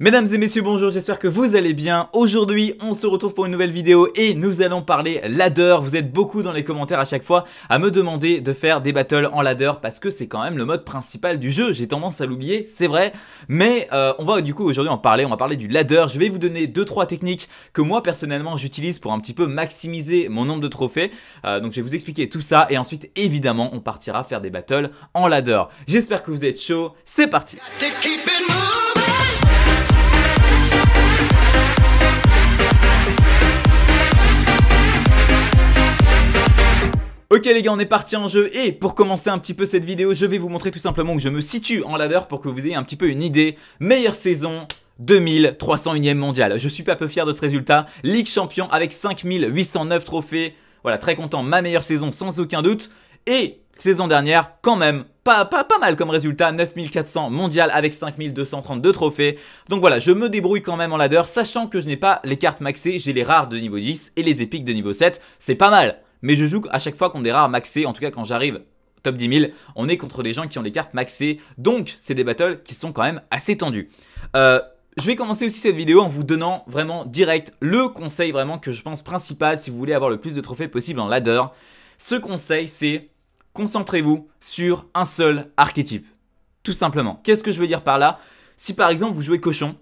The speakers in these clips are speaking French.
Mesdames et messieurs, bonjour, j'espère que vous allez bien. Aujourd'hui, on se retrouve pour une nouvelle vidéo et nous allons parler ladder. Vous êtes beaucoup dans les commentaires à chaque fois à me demander de faire des battles en ladder parce que c'est quand même le mode principal du jeu. J'ai tendance à l'oublier, c'est vrai. Mais euh, on va du coup aujourd'hui en parler, on va parler du ladder. Je vais vous donner deux, trois techniques que moi personnellement j'utilise pour un petit peu maximiser mon nombre de trophées. Euh, donc je vais vous expliquer tout ça et ensuite évidemment on partira faire des battles en ladder. J'espère que vous êtes chaud, c'est parti Ok les gars, on est parti en jeu et pour commencer un petit peu cette vidéo, je vais vous montrer tout simplement que je me situe en ladder pour que vous ayez un petit peu une idée. Meilleure saison 2301 e mondial. Je suis pas peu fier de ce résultat. Ligue champion avec 5809 trophées. Voilà, très content. Ma meilleure saison sans aucun doute. Et saison dernière, quand même, pas, pas, pas mal comme résultat, 9400 mondial avec 5232 trophées. Donc voilà, je me débrouille quand même en ladder, sachant que je n'ai pas les cartes maxées, j'ai les rares de niveau 10 et les épiques de niveau 7, c'est pas mal mais je joue à chaque fois contre des rares maxés, en tout cas quand j'arrive top 10 000, on est contre des gens qui ont des cartes maxées, donc c'est des battles qui sont quand même assez tendus. Euh, je vais commencer aussi cette vidéo en vous donnant vraiment direct le conseil vraiment que je pense principal si vous voulez avoir le plus de trophées possible en ladder. Ce conseil c'est concentrez-vous sur un seul archétype. Tout simplement. Qu'est-ce que je veux dire par là Si par exemple vous jouez cochon,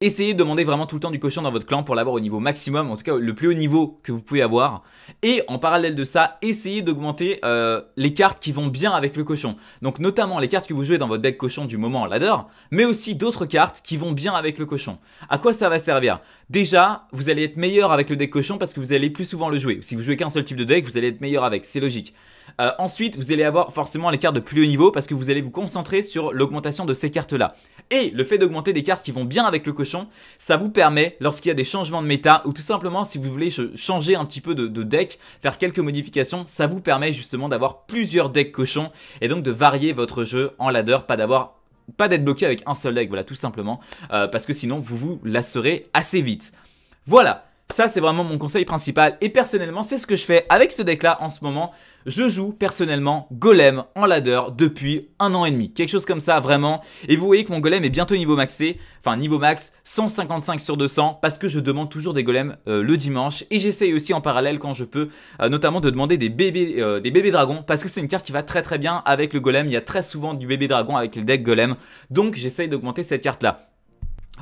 Essayez de demander vraiment tout le temps du cochon dans votre clan pour l'avoir au niveau maximum, en tout cas le plus haut niveau que vous pouvez avoir. Et en parallèle de ça, essayez d'augmenter euh, les cartes qui vont bien avec le cochon. Donc notamment les cartes que vous jouez dans votre deck cochon du moment en ladder, mais aussi d'autres cartes qui vont bien avec le cochon. À quoi ça va servir Déjà, vous allez être meilleur avec le deck cochon parce que vous allez plus souvent le jouer. Si vous jouez qu'un seul type de deck, vous allez être meilleur avec, c'est logique. Euh, ensuite, vous allez avoir forcément les cartes de plus haut niveau parce que vous allez vous concentrer sur l'augmentation de ces cartes-là et le fait d'augmenter des cartes qui vont bien avec le cochon, ça vous permet, lorsqu'il y a des changements de méta, ou tout simplement si vous voulez changer un petit peu de, deck, faire quelques modifications, ça vous permet justement d'avoir plusieurs decks cochons, et donc de varier votre jeu en ladder, pas d'avoir pas d'être bloqué avec un seul deck, voilà tout simplement, euh, parce que sinon vous vous lasserez assez vite. Voilà, ça, c'est vraiment mon conseil principal. Et personnellement, c'est ce que je fais avec ce deck-là en ce moment. Je joue personnellement Golem en ladder depuis un an et demi. Quelque chose comme ça, vraiment. Et vous voyez que mon Golem est bientôt niveau maxé. Enfin, niveau max, 155 sur 200. Parce que je demande toujours des Golems euh, le dimanche. Et j'essaye aussi en parallèle, quand je peux, euh, notamment de demander des bébés, euh, des bébés dragons. Parce que c'est une carte qui va très très bien avec le Golem. Il y a très souvent du bébé dragon avec le deck Golem. Donc, j'essaye d'augmenter cette carte-là.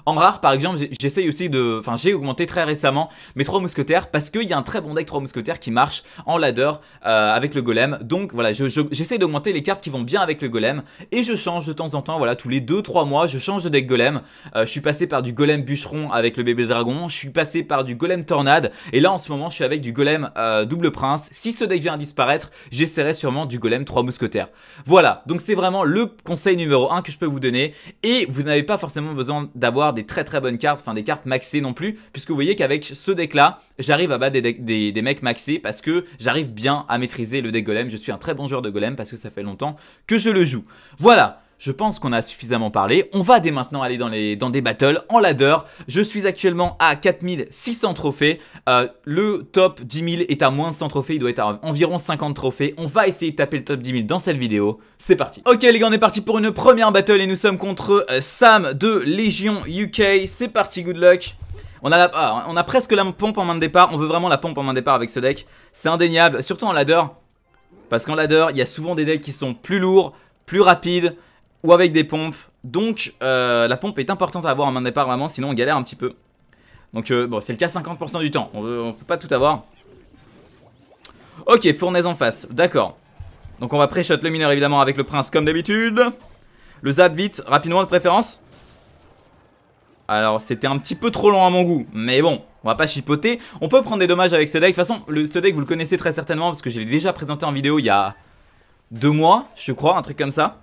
En rare, par exemple, j'essaye aussi de... Enfin, j'ai augmenté très récemment mes 3 mousquetaires parce qu'il y a un très bon deck 3 mousquetaires qui marche en ladder euh, avec le golem. Donc voilà, j'essaye d'augmenter les cartes qui vont bien avec le golem et je change de temps en temps, voilà, tous les 2-3 mois, je change de deck golem. Euh, je suis passé par du golem bûcheron avec le bébé dragon, je suis passé par du golem tornade et là en ce moment je suis avec du golem euh, double prince. Si ce deck vient à disparaître, j'essaierai sûrement du golem 3 mousquetaires. Voilà, donc c'est vraiment le conseil numéro 1 que je peux vous donner et vous n'avez pas forcément besoin d'avoir des très très bonnes cartes, enfin des cartes maxées non plus, puisque vous voyez qu'avec ce deck là, j'arrive à battre des, des, mecs maxés parce que j'arrive bien à maîtriser le deck golem, je suis un très bon joueur de golem parce que ça fait longtemps que je le joue. Voilà je pense qu'on a suffisamment parlé. On va dès maintenant aller dans, les, dans des battles en ladder. Je suis actuellement à 4600 trophées. Euh, le top 10 000 est à moins de 100 trophées. Il doit être à environ 50 trophées. On va essayer de taper le top 10 000 dans cette vidéo. C'est parti. Ok les gars, on est parti pour une première battle et nous sommes contre euh, Sam de Légion UK. C'est parti, good luck. On a, la, ah, on a presque la pompe en main de départ. On veut vraiment la pompe en main de départ avec ce deck. C'est indéniable, surtout en ladder. Parce qu'en ladder, il y a souvent des decks qui sont plus lourds, plus rapides ou avec des pompes. Donc euh, la pompe est importante à avoir en main de départ vraiment, sinon on galère un petit peu. Donc euh, bon, c'est le cas 50% du temps, on, peut pas tout avoir. Ok, fournaise en face, d'accord. Donc on va pré-shot le mineur évidemment avec le prince comme d'habitude. Le zap vite, rapidement de préférence. Alors c'était un petit peu trop long à mon goût, mais bon, on va pas chipoter. On peut prendre des dommages avec ce deck, de toute façon le, ce deck vous le connaissez très certainement parce que je l'ai déjà présenté en vidéo il y a deux mois, je crois, un truc comme ça.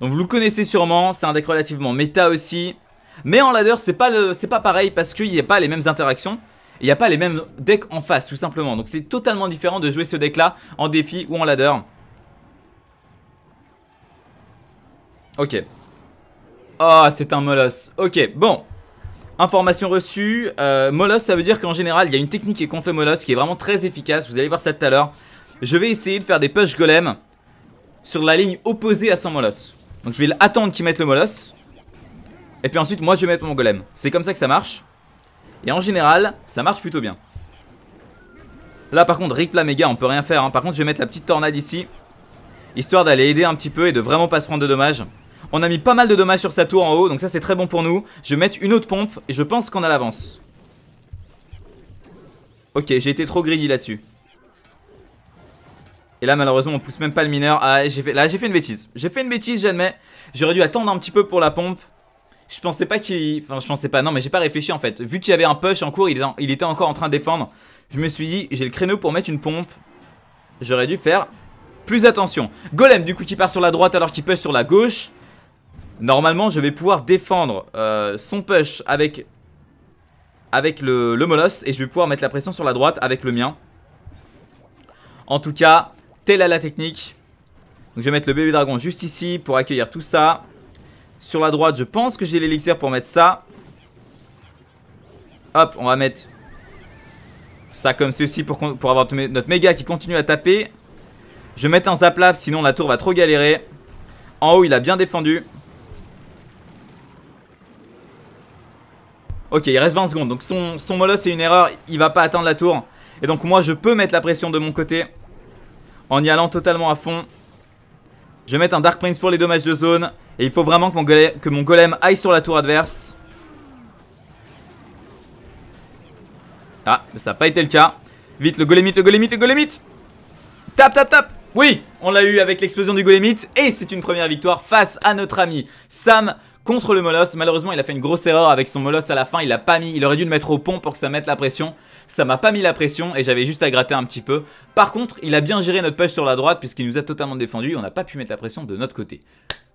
Donc vous le connaissez sûrement, c'est un deck relativement méta aussi. Mais en ladder, c'est pas, pas pareil parce qu'il n'y a pas les mêmes interactions. Il n'y a pas les mêmes decks en face, tout simplement. Donc c'est totalement différent de jouer ce deck-là en défi ou en ladder. Ok. Ah, oh, c'est un Molos. Ok, bon. Information reçue. Euh, ça veut dire qu'en général, il y a une technique qui est contre le Molos qui est vraiment très efficace. Vous allez voir ça tout à l'heure. Je vais essayer de faire des push golems sur la ligne opposée à son Molos. Donc je vais attendre qu'il mette le molosse. Et puis ensuite, moi, je vais mettre mon golem. C'est comme ça que ça marche. Et en général, ça marche plutôt bien. Là, par contre, la méga on peut rien faire. Hein. Par contre, je vais mettre la petite tornade ici. Histoire d'aller aider un petit peu et de vraiment pas se prendre de dommages. On a mis pas mal de dommages sur sa tour en haut, donc ça c'est très bon pour nous. Je vais mettre une autre pompe et je pense qu'on a l'avance. Ok, j'ai été trop greedy là-dessus. Et là, malheureusement, on pousse même pas le mineur. Ah, j'ai fait... Là, j'ai fait une bêtise. J'ai fait une bêtise, j'admets. J'aurais dû attendre un petit peu pour la pompe. Je pensais pas qu'il... Enfin, je pensais pas. Non, mais j'ai pas réfléchi, en fait. Vu qu'il y avait un push en cours, il, était encore en train de défendre. Je me suis dit, j'ai le créneau pour mettre une pompe. J'aurais dû faire plus attention. Golem, du coup, qui part sur la droite alors qu'il push sur la gauche. Normalement, je vais pouvoir défendre euh, son push avec, avec le, le Molos et je vais pouvoir mettre la pression sur la droite avec le mien. En tout cas, Telle est la technique. je vais mettre le bébé dragon juste ici pour accueillir tout ça. Sur la droite, je pense que j'ai l'élixir pour mettre ça. Hop, on va mettre ça comme ceci pour, pour avoir notre méga qui continue à taper. Je vais mettre un zaplap, sinon la tour va trop galérer. En haut, il a bien défendu. Ok, il reste 20 secondes. Donc son, son molosse, c'est une erreur. Il va pas atteindre la tour. Et donc moi, je peux mettre la pression de mon côté en y allant totalement à fond. Je vais mettre un Dark Prince pour les dommages de zone. Et il faut vraiment que mon, golem, aille sur la tour adverse. Ah, mais ça n'a pas été le cas. Vite, le golemite, le golemite, le golemite Tap, tap, tap Oui, on l'a eu avec l'explosion du golemite. Et c'est une première victoire face à notre ami Sam contre le molos Malheureusement, il a fait une grosse erreur avec son molos à la fin. Il l'a pas mis. Il aurait dû le mettre au pont pour que ça mette la pression. Ça m'a pas mis la pression et j'avais juste à gratter un petit peu. Par contre, il a bien géré notre push sur la droite puisqu'il nous a totalement défendu. On n'a pas pu mettre la pression de notre côté.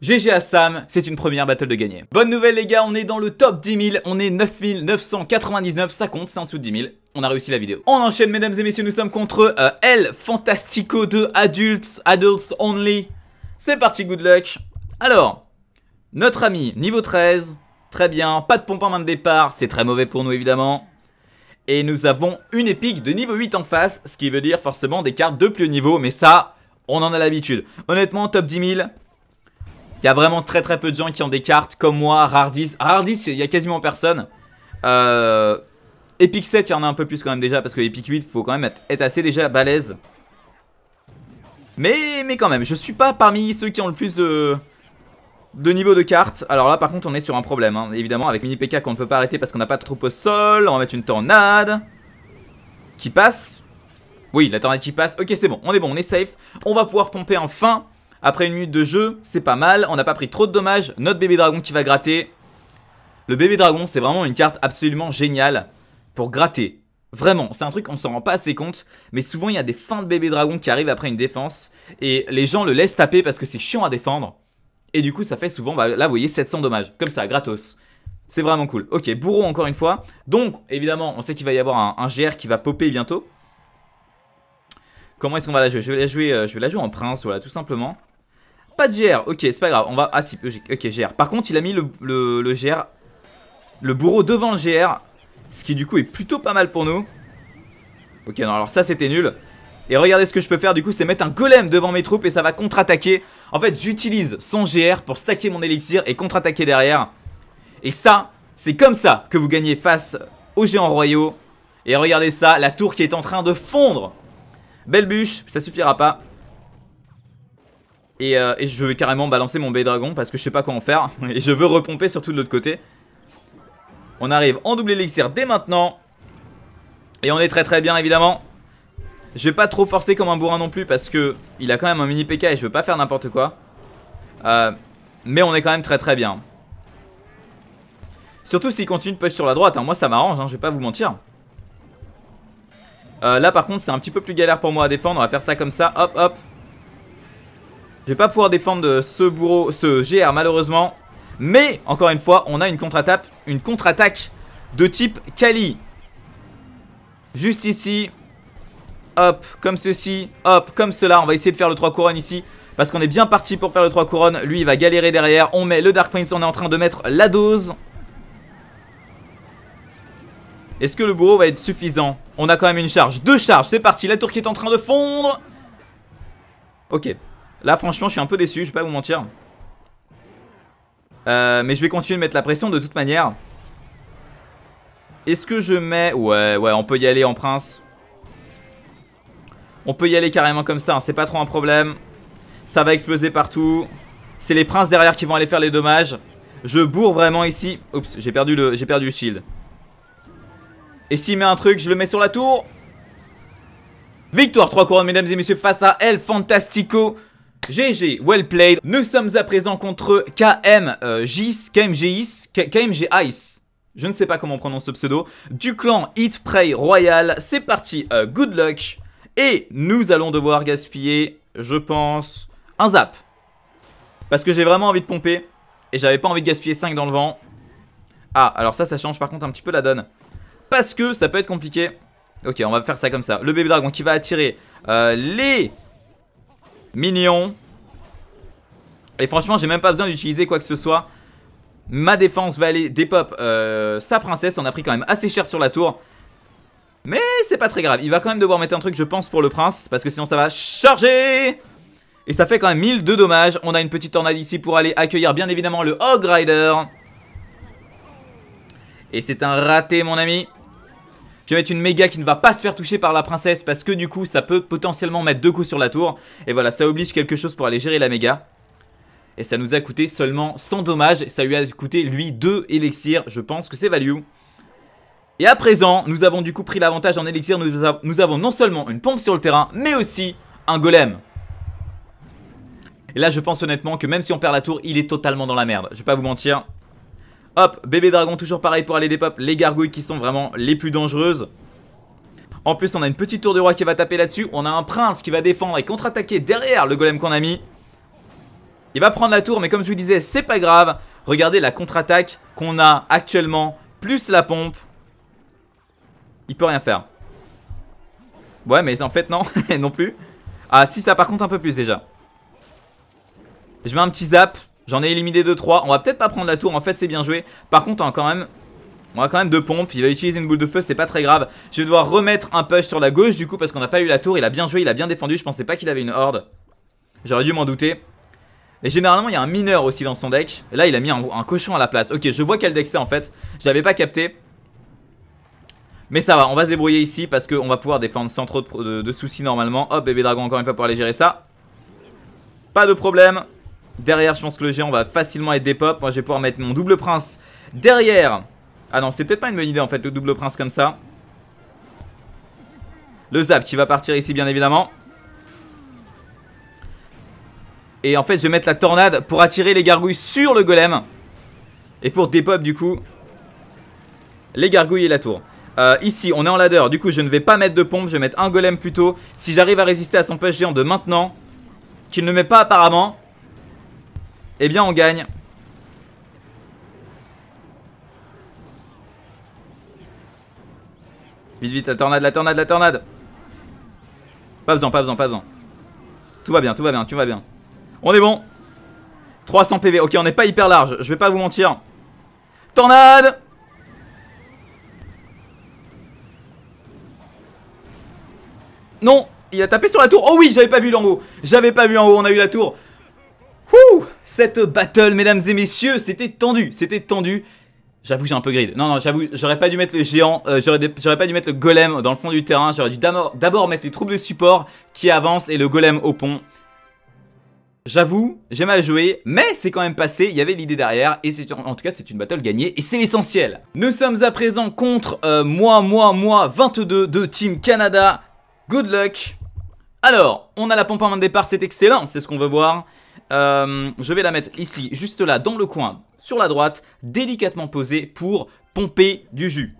GG à Sam, c'est une première battle de gagner. Bonne nouvelle les gars, on est dans le top 10 000, on est 9 999, ça compte, c'est en dessous de 10 000 on a réussi la vidéo. On enchaîne, mesdames et messieurs, nous sommes contre euh, El Fantastico de Adults, Adults Only. C'est parti, good luck. Alors, notre ami, niveau 13. Très bien, pas de pompe en main de départ, c'est très mauvais pour nous évidemment. Et nous avons une épique de niveau 8 en face, ce qui veut dire forcément des cartes de plus haut niveau, mais ça, on en a l'habitude. Honnêtement, top 10 000, il y a vraiment très très peu de gens qui ont des cartes, comme moi, rare Rardis, il y a quasiment personne. Euh, Epic 7, il y en a un peu plus quand même déjà, parce que Epic 8, faut quand même être, assez déjà balèze. Mais, mais quand même, je suis pas parmi ceux qui ont le plus de, de niveau de carte. Alors là, par contre, on est sur un problème. Hein. Évidemment, avec mini PK qu'on ne peut pas arrêter parce qu'on n'a pas de troupe au sol. On va mettre une tornade. Qui passe. Oui, la tornade qui passe. Ok, c'est bon. On est bon, on est safe. On va pouvoir pomper enfin. Après une minute de jeu, c'est pas mal. On n'a pas pris trop de dommages. Notre bébé dragon qui va gratter. Le bébé dragon, c'est vraiment une carte absolument géniale pour gratter. Vraiment, c'est un truc on s'en rend pas assez compte, mais souvent il y a des fins de bébé dragon qui arrivent après une défense et les gens le laissent taper parce que c'est chiant à défendre. Et du coup, ça fait souvent, bah, là, vous voyez, 700 dommages, comme ça, gratos. C'est vraiment cool. Ok, bourreau encore une fois. Donc, évidemment, on sait qu'il va y avoir un, GR qui va popper bientôt. Comment est-ce qu'on va la jouer je vais la jouer, euh, je vais la jouer en prince, voilà, tout simplement. Pas de GR, ok, c'est pas grave, on va... Ah si, ok, GR. Par contre, il a mis le, le GR, le bourreau devant le GR, ce qui du coup est plutôt pas mal pour nous. Ok, non, alors ça c'était nul. Et regardez ce que je peux faire du coup c'est mettre un golem devant mes troupes et ça va contre-attaquer En fait j'utilise son GR pour stacker mon élixir et contre-attaquer derrière Et ça c'est comme ça que vous gagnez face aux géants royaux Et regardez ça la tour qui est en train de fondre Belle bûche ça suffira pas et, euh, je vais carrément balancer mon B-Dragon parce que je sais pas comment faire Et je veux repomper surtout de l'autre côté On arrive en double élixir dès maintenant Et on est très très bien évidemment je vais pas trop forcer comme un bourrin non plus parce que il a quand même un mini PK et je veux pas faire n'importe quoi. Euh, mais on est quand même très très bien. Surtout s'il continue de push sur la droite. Hein. Moi ça m'arrange, hein, je vais pas vous mentir. Euh, là par contre c'est un petit peu plus galère pour moi à défendre. On va faire ça comme ça, hop hop. Je vais pas pouvoir défendre ce bourreau, ce GR malheureusement. Mais encore une fois on a une contre-attaque une contre de type Kali. Juste ici hop, comme ceci, hop, comme cela. On va essayer de faire le 3 couronnes ici. Parce qu'on est bien parti pour faire le 3 couronnes. Lui, il va galérer derrière. On met le Dark Prince. On est en train de mettre la dose. Est-ce que le bourreau va être suffisant On a quand même une charge. Deux charges. C'est parti. La tour qui est en train de fondre. Ok. Là, franchement, je suis un peu déçu. Je vais pas vous mentir. Euh, mais je vais continuer de mettre la pression de toute manière. Est-ce que je mets... Ouais, ouais, on peut y aller en prince. On peut y aller carrément comme ça, hein. c'est pas trop un problème. Ça va exploser partout. C'est les princes derrière qui vont aller faire les dommages. Je bourre vraiment ici. Oups, j'ai perdu, le, perdu le shield. Et s'il met un truc, je le mets sur la tour. Victoire 3 couronnes, mesdames et messieurs, face à El Fantastico. GG, well played. Nous sommes à présent contre KM, euh, Je ne sais pas comment on prononce ce pseudo. Du clan Hit Prey Royal. C'est parti, euh, good luck. Et nous allons devoir gaspiller, je pense, un zap. Parce que j'ai vraiment envie de pomper. Et j'avais pas envie de gaspiller 5 dans le vent. Ah, alors ça, ça change par contre un petit peu la donne. Parce que ça peut être compliqué. Ok, on va faire ça comme ça. Le bébé dragon qui va attirer euh, les minions. Et franchement, j'ai même pas besoin d'utiliser quoi que ce soit. Ma défense va aller dépop euh, sa princesse. On a pris quand même assez cher sur la tour. Mais c'est pas très grave, il va quand même devoir mettre un truc je pense pour le prince Parce que sinon ça va charger Et ça fait quand même 1000 de dommages On a une petite tornade ici pour aller accueillir bien évidemment le Hog Rider Et c'est un raté mon ami je vais mettre une méga qui ne va pas se faire toucher par la princesse parce que du coup ça peut potentiellement mettre deux coups sur la tour. Et voilà, ça oblige quelque chose pour aller gérer la méga. Et ça nous a coûté seulement 100 dommages. Ça lui a coûté lui 2 élixirs. Je pense que c'est value. Et à présent, nous avons du coup pris l'avantage en élixir. Nous, nous, avons non seulement une pompe sur le terrain, mais aussi un golem. Et là, je pense honnêtement que même si on perd la tour, il est totalement dans la merde. Je vais pas vous mentir. Hop, bébé dragon, toujours pareil pour aller des Les gargouilles qui sont vraiment les plus dangereuses. En plus, on a une petite tour de roi qui va taper là-dessus. On a un prince qui va défendre et contre-attaquer derrière le golem qu'on a mis. Il va prendre la tour, mais comme je vous disais, c'est pas grave. Regardez la contre-attaque qu'on a actuellement, plus la pompe. Il peut rien faire. Ouais, mais en fait, non. non plus. Ah, si, ça par contre, un peu plus déjà. Je mets un petit zap. J'en ai éliminé 2-3. On va peut-être pas prendre la tour. En fait, c'est bien joué. Par contre, on hein, a quand même... On a quand même deux pompes. Il va utiliser une boule de feu. C'est pas très grave. Je vais devoir remettre un push sur la gauche, du coup, parce qu'on a pas eu la tour. Il a bien joué. Il a bien défendu. Je pensais pas qu'il avait une horde. J'aurais dû m'en douter. Et généralement, il y a un mineur aussi dans son deck. là, il a mis un, un cochon à la place. Ok, je vois quel deck c'est en fait. J'avais pas capté. Mais ça va, on va se débrouiller ici parce qu'on va pouvoir défendre sans trop de, soucis normalement. Hop, bébé dragon encore une fois pour aller gérer ça. Pas de problème. Derrière, je pense que le géant va facilement être dépop Moi, je vais pouvoir mettre mon double prince derrière. Ah non, c'est peut-être pas une bonne idée en fait, le double prince comme ça. Le zap qui va partir ici, bien évidemment. Et en fait, je vais mettre la tornade pour attirer les gargouilles sur le golem. Et pour dépop, du coup, les gargouilles et la tour. Euh, ici, on est en ladder. Du coup, je ne vais pas mettre de pompe. Je vais mettre un golem plutôt. Si j'arrive à résister à son push géant de maintenant, qu'il ne met pas apparemment, eh bien, on gagne. Vite, vite, la tornade, la tornade, la tornade. Pas besoin, pas besoin, pas besoin. Tout va bien, tout va bien, tout va bien. On est bon. 300 PV. Ok, on n'est pas hyper large. Je vais pas vous mentir. Tornade Non Il a tapé sur la tour Oh oui, j'avais pas vu l'en haut J'avais pas vu en haut, on a eu la tour Ouh Cette battle, mesdames et messieurs, c'était tendu C'était tendu J'avoue, j'ai un peu grid. Non, non, j'avoue, j'aurais pas dû mettre le géant, euh, j'aurais pas dû mettre le golem dans le fond du terrain. J'aurais dû d'abord mettre les troupes de support qui avancent et le golem au pont. J'avoue, j'ai mal joué, mais c'est quand même passé, il y avait l'idée derrière, et en tout cas c'est une battle gagnée, et c'est l'essentiel. Nous sommes à présent contre euh, moi, moi, moi, 22 de Team Canada, Good luck Alors, on a la pompe en main de départ, c'est excellent, c'est ce qu'on veut voir. Euh, je vais la mettre ici, juste là, dans le coin, sur la droite, délicatement posée pour pomper du jus.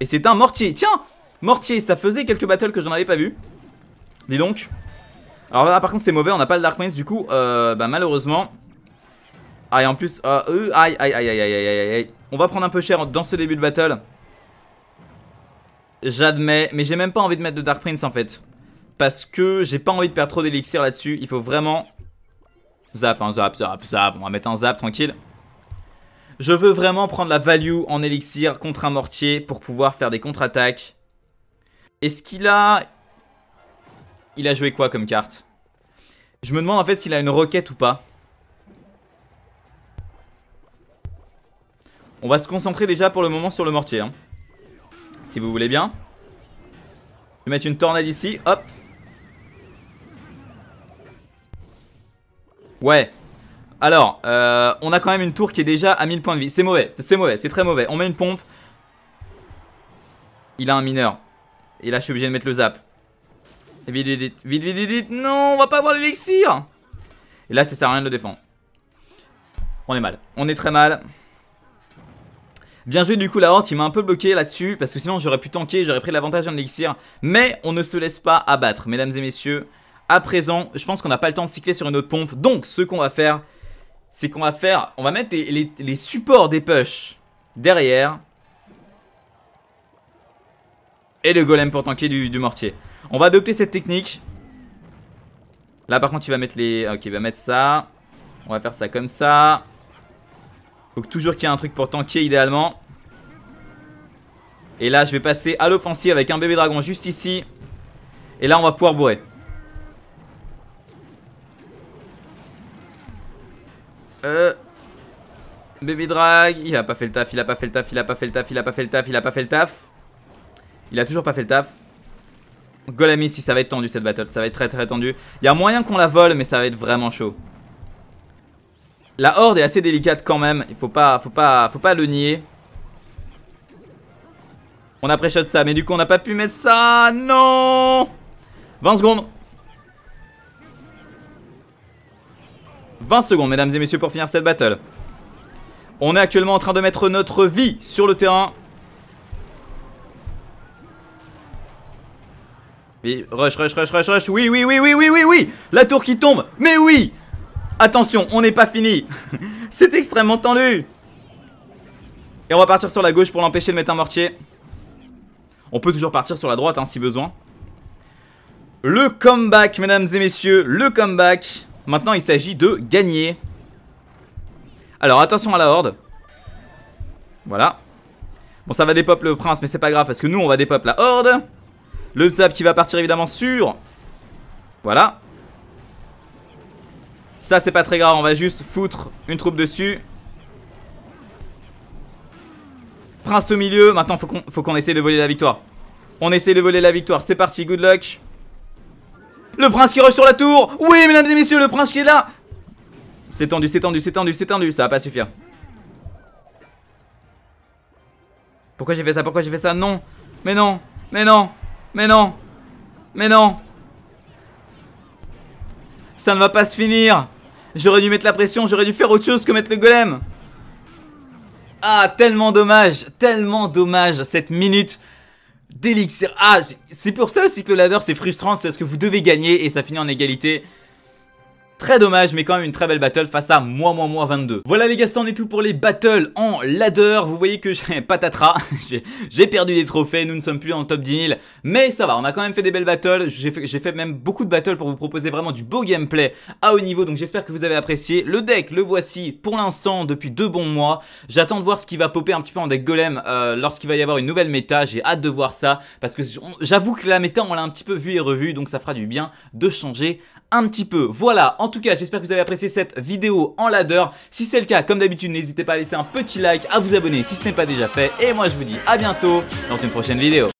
Et c'est un mortier Tiens Mortier, ça faisait quelques battles que j'en avais pas vu. Dis donc. Alors là, par contre, c'est mauvais, on n'a pas le Dark prince du coup, euh, bah, malheureusement... Ah, et en plus, euh, aïe, aïe, aïe, aïe, aïe, aïe. On va prendre un peu cher dans ce début de battle. J'admets, mais j'ai même pas envie de mettre de Dark Prince en fait. Parce que j'ai pas envie de perdre trop d'élixir là-dessus. Il faut vraiment... Zap, hein, zap, zap, zap. On va mettre un zap, tranquille. Je veux vraiment prendre la value en élixir contre un mortier pour pouvoir faire des contre-attaques. Est-ce qu'il a... Il a joué quoi comme carte Je me demande en fait s'il a une roquette ou pas. On va se concentrer déjà pour le moment sur le mortier. Hein si vous voulez bien. Je vais mettre une tornade ici, hop. Ouais. Alors, euh, on a quand même une tour qui est déjà à 1000 points de vie. C'est mauvais, c'est mauvais, c'est très mauvais. On met une pompe. Il a un mineur. Et là, je suis obligé de mettre le zap. vite, vite, vite, vite, vite. Non, on va pas avoir l'élixir. Et là, ça sert à rien de le défendre. On est mal. On est très mal. Bien joué du coup la horde, il m'a un peu bloqué là-dessus parce que sinon j'aurais pu tanker, j'aurais pris l'avantage d'un elixir. Mais on ne se laisse pas abattre, mesdames et messieurs. À présent, je pense qu'on n'a pas le temps de cycler sur une autre pompe. Donc ce qu'on va faire, c'est qu'on va faire, on va mettre les, supports des pushs derrière. Et le golem pour tanker du, du, mortier. On va adopter cette technique. Là par contre il va mettre les... Ok il va mettre ça. On va faire ça comme ça. Donc toujours qu'il y a un truc pour tanker idéalement. Et là, je vais passer à l'offensive avec un bébé dragon juste ici. Et là, on va pouvoir bourrer. Euh... Bébé drag, il a pas fait le taf, il a pas fait le taf, il a pas fait le taf, il a pas fait le taf, il a pas fait le taf. Il a toujours pas fait le taf. Golami, si ça va être tendu cette battle, ça va être très très tendu. Il y a moyen qu'on la vole, mais ça va être vraiment chaud. La horde est assez délicate quand même. Il faut pas, faut pas, faut pas le nier. On a pré-shot ça, mais du coup on n'a pas pu mettre ça. Non 20 secondes. 20 secondes, mesdames et messieurs, pour finir cette battle. On est actuellement en train de mettre notre vie sur le terrain. Rush, rush, rush, rush, rush. Oui, oui, oui, oui, oui, oui, oui. La tour qui tombe. Mais oui Attention, on n'est pas fini C'est extrêmement tendu Et on va partir sur la gauche pour l'empêcher de mettre un mortier. On peut toujours partir sur la droite hein, si besoin. Le comeback, mesdames et messieurs, le comeback. Maintenant, il s'agit de gagner. Alors, attention à la horde. Voilà. Bon, ça va dépop le prince, mais c'est pas grave parce que nous, on va dépop la horde. Le zap qui va partir évidemment sur... Voilà. Ça, c'est pas très grave. On va juste foutre une troupe dessus. Prince au milieu. Maintenant, faut qu'on essaye de voler la victoire. On essaie de voler la victoire. C'est parti, good luck. Le prince qui rush sur la tour. Oui, mesdames et messieurs, le prince qui est là. C'est tendu, c'est tendu, c'est tendu, c'est tendu. Ça va pas suffire. Pourquoi j'ai fait ça Pourquoi j'ai fait ça Non Mais non Mais non Mais non Mais non Ça ne va pas se finir J'aurais dû mettre la pression, j'aurais dû faire autre chose que mettre le golem. Ah, tellement dommage, tellement dommage cette minute d'élixir. Ah, c'est pour ça aussi que le ladder c'est frustrant, c'est parce que vous devez gagner et ça finit en égalité. Très dommage, mais quand même une très belle battle face à moi, moi, moi 22. Voilà les gars, c'en est tout pour les battles en ladder. Vous voyez que j'ai patatras, j'ai perdu des trophées, nous ne sommes plus dans le top 10 000. Mais ça va, on a quand même fait des belles battles. J'ai fait, même beaucoup de battles pour vous proposer vraiment du beau gameplay à haut niveau. Donc j'espère que vous avez apprécié. Le deck, le voici pour l'instant depuis deux bons mois. J'attends de voir ce qui va popper un petit peu en deck golem euh, lorsqu'il va y avoir une nouvelle méta. J'ai hâte de voir ça parce que j'avoue que la méta, on l'a un petit peu vue et revue Donc ça fera du bien de changer un petit peu. Voilà, en tout cas, j'espère que vous avez apprécié cette vidéo en ladder. Si c'est le cas, comme d'habitude, n'hésitez pas à laisser un petit like, à vous abonner si ce n'est pas déjà fait. Et moi, je vous dis à bientôt dans une prochaine vidéo.